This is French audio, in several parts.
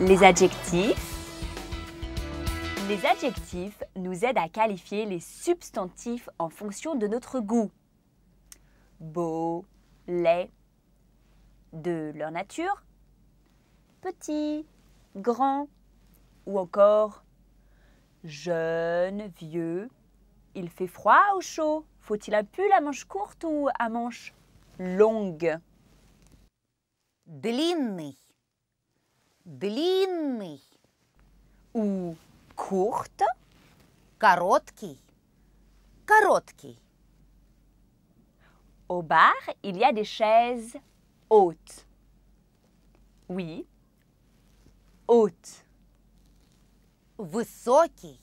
Les adjectifs. Les adjectifs nous aident à qualifier les substantifs en fonction de notre goût. Beau, laid, de leur nature, petit, grand ou encore jeune, vieux. Il fait froid ou chaud Faut-il un pull à manche courte ou à manche longue Длинный длинный ou courte, короткий, короткий. Au bar, il y a des chaises hautes. Oui, hautes. Высокий,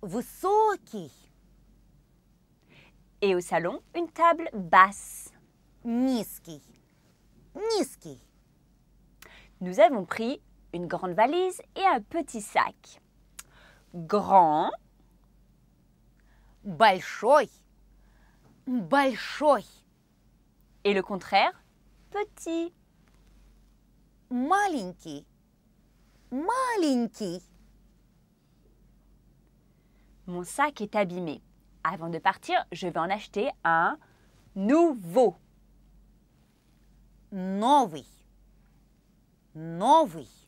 высокий. Et au salon, une table basse. niski, Niski nous avons pris une grande valise et un petit sac. Grand, большой, большой. Et le contraire, petit. Маленький, маленький. Mon sac est abîmé. Avant de partir, je vais en acheter un nouveau. Новый oui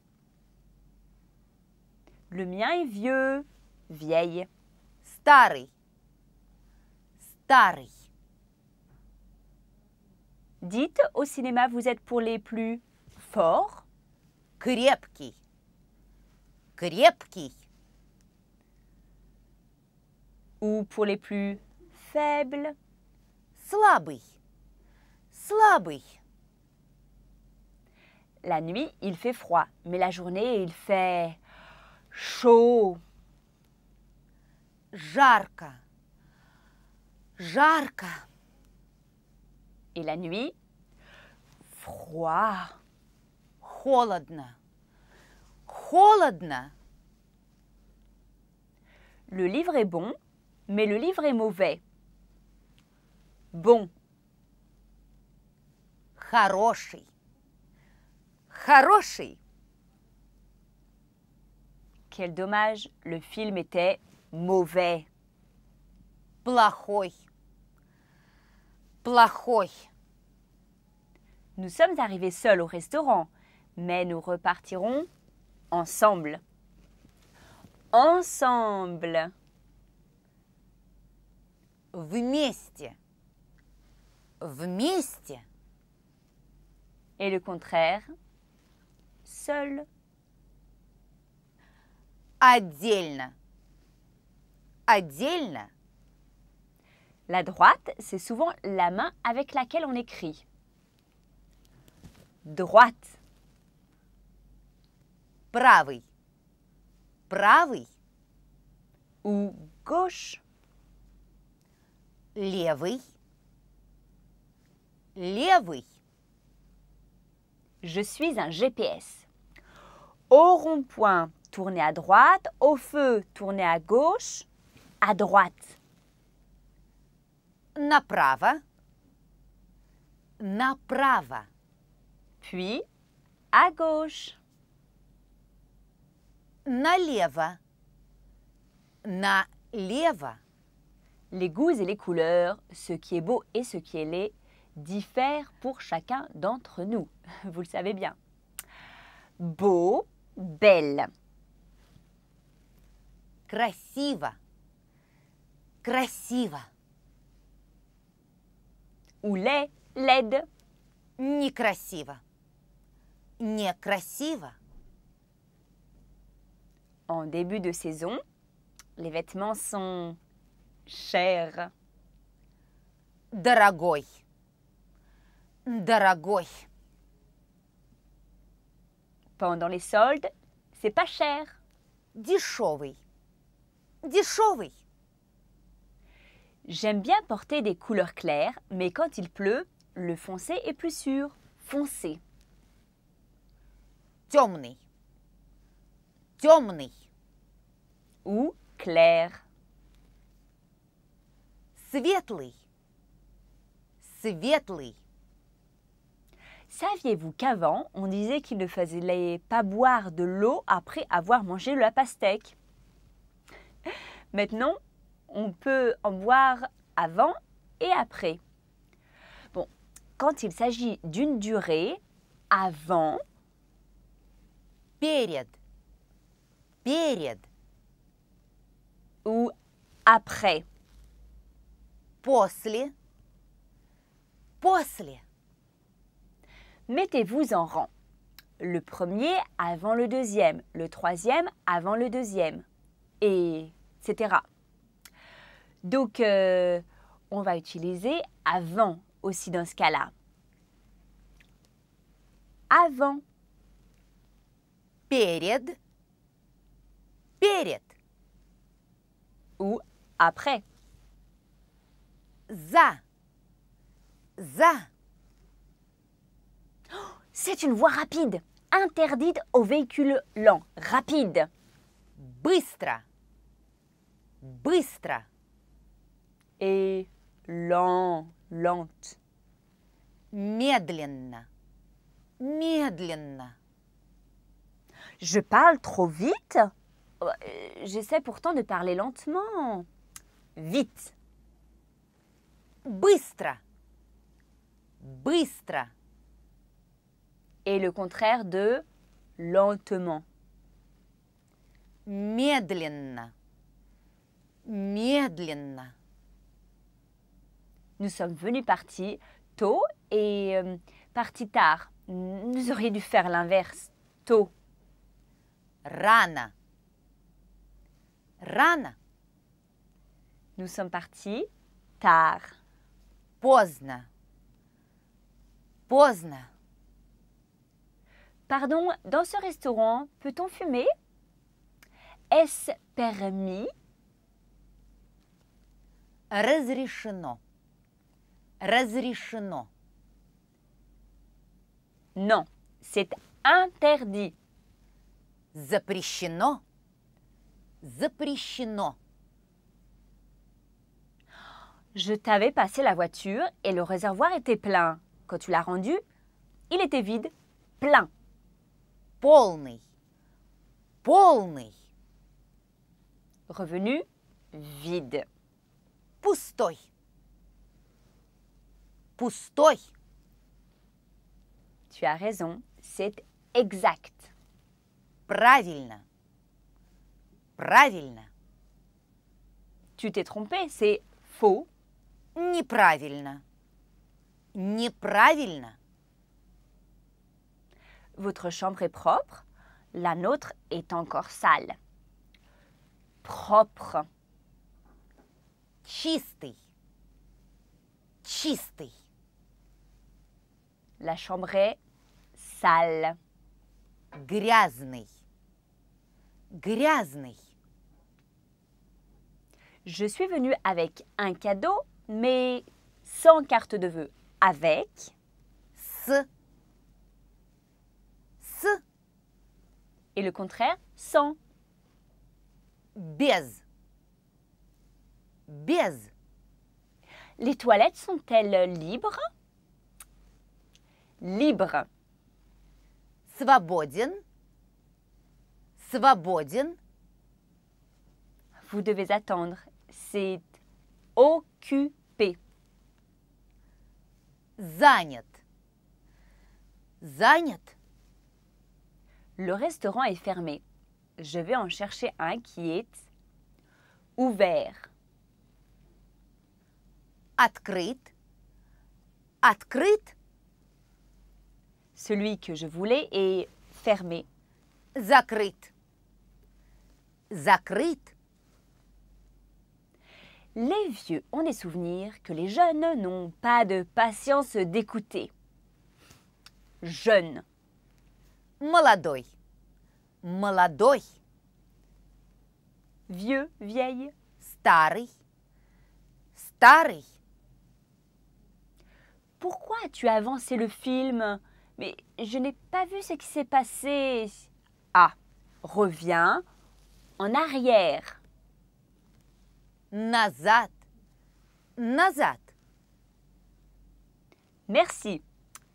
Le mien est vieux, vieille. Старый, старый. Dites, au cinéma, vous êtes pour les plus forts Крепкий, крепкий. Ou pour les plus faibles Слабый, слабый. La nuit, il fait froid, mais la journée, il fait chaud. Jarka. Jarka. Et la nuit, froid. Холодно. Холодно. Le livre est bon, mais le livre est mauvais. Bon. Хороший. Quel dommage, le film était mauvais. Плохой. Плохой. Nous sommes arrivés seuls au restaurant, mais nous repartirons ensemble. Ensemble. Вместе. Вместе. Et le contraire, seul. Отдельно. Отдельно. La droite, c'est souvent la main avec laquelle on écrit. Droite. Правый. Правый. Ou gauche. Левый. Левый. Je suis un GPS. Au rond-point, tournez à droite. Au feu, tournez à gauche. À droite. Naprava. Направо. Puis, à gauche. Налево. Налево. Les goûts et les couleurs, ce qui est beau et ce qui est laid, diffèrent pour chacun d'entre nous. Vous le savez bien. Beau, belle. Красиво. Красиво. Ou laid, laide. Некрасиво. Некрасиво. En début de saison, les vêtements sont chers. Дорогой. Дорогой. Pendant les soldes, c'est pas cher. Дешевый. J'aime bien porter des couleurs claires, mais quand il pleut, le foncé est plus sûr. Foncé. Ou clair. Светлый. Светлый. Saviez-vous qu'avant, on disait qu'il ne fallait pas boire de l'eau après avoir mangé la pastèque Maintenant, on peut en boire avant et après. Bon, quand il s'agit d'une durée, avant, période, période, ou après, после, после mettez-vous en rang. Le premier avant le deuxième, le troisième avant le deuxième, et etc. Donc, euh, on va utiliser avant aussi dans ce cas-là. Avant. Period. Period. Ou après. Za »« Za » C'est une voie rapide, interdite aux véhicules lents. Rapide. Bystra. Bystra. Et lent, lente. Медленно. Медленно. Je parle trop vite euh, J'essaie pourtant de parler lentement. Vite. Быстро. Быстро. Et le contraire de lentement. Медленно. Медленно. Nous sommes venus partir tôt et parti euh, partis tard. Nous aurions dû faire l'inverse. Tôt. Rana. Rana. Nous sommes partis tard. Pozna. Pozna. Pardon, dans ce restaurant, peut-on fumer Est-ce permis Разрешено. Разрешено. Non, c'est interdit. Запрещено. Запрещено. Je t'avais passé la voiture et le réservoir était plein. Quand tu l'as rendu, il était vide, plein полный, полный. Revenu vide. Пустой, пустой. Tu as raison, c'est exact. Правильно, правильно. Tu t'es trompé, c'est faux. Неправильно, неправильно. Votre chambre est propre, la nôtre est encore sale. Propre. Чистый. Чистый. La chambre est sale. Грязный. Грязный. Je suis venue avec un cadeau, mais sans carte de vœux. Avec. С Et le contraire, sans. Bez. Bez. Les toilettes sont-elles libres Libres. Свободен. Свободен. Vous devez attendre. C'est occupé. Занят. Занят. Le restaurant est fermé. Je vais en chercher un qui est ouvert. Открыт. Открыт. Celui que je voulais est fermé. Закрыт. Закрыт. Les vieux ont des souvenirs que les jeunes n'ont pas de patience d'écouter. Jeunes. Молодой. Молодой. Vieux, vieille. Старый. Старый. Pourquoi as-tu avancé le film Mais je n'ai pas vu ce qui s'est passé. Ah, reviens en arrière. Назад. Назад. Merci.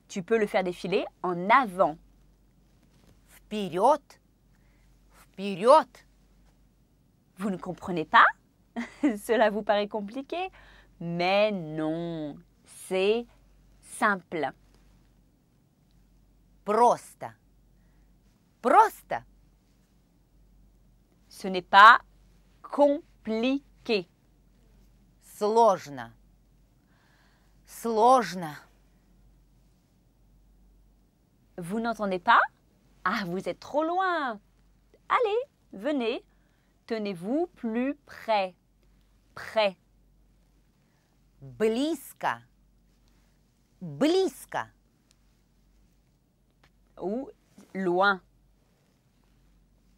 Tu peux le faire défiler en avant. Вперед! Вперед! Vous ne comprenez pas Cela vous paraît compliqué Mais non, c'est simple. Prosta, prosta. Ce n'est pas compliqué. Сложно. Сложно. Vous n'entendez pas ah, vous êtes trop loin. Allez, venez, tenez-vous plus près. Près. Bliska. Bliska. Ou loin.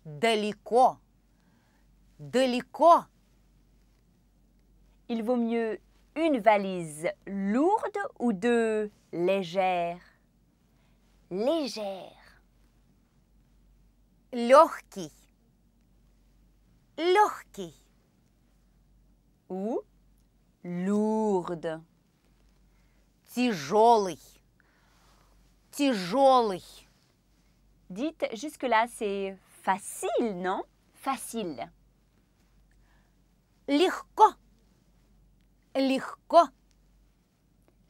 Далеко. Далеко. Il vaut mieux une valise lourde ou deux légères Légère легкий, легкий ou lourde, тяжелый, тяжелый. Dites jusque-là, c'est facile, non Facile. Легко, легко.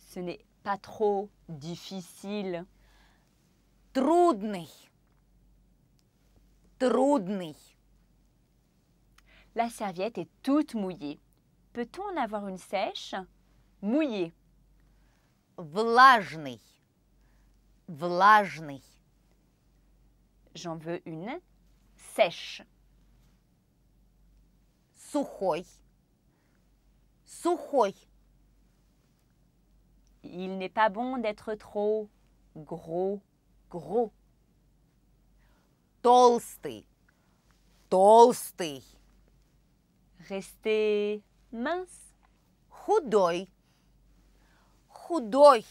Ce n'est pas trop difficile. Трудный. La serviette est toute mouillée. Peut-on en avoir une sèche Mouillée. Влажный. Влажный. J'en veux une sèche. Сухой. Сухой. Il n'est pas bon d'être trop gros, gros. толстый, толстый. Rester mince, худой, худой.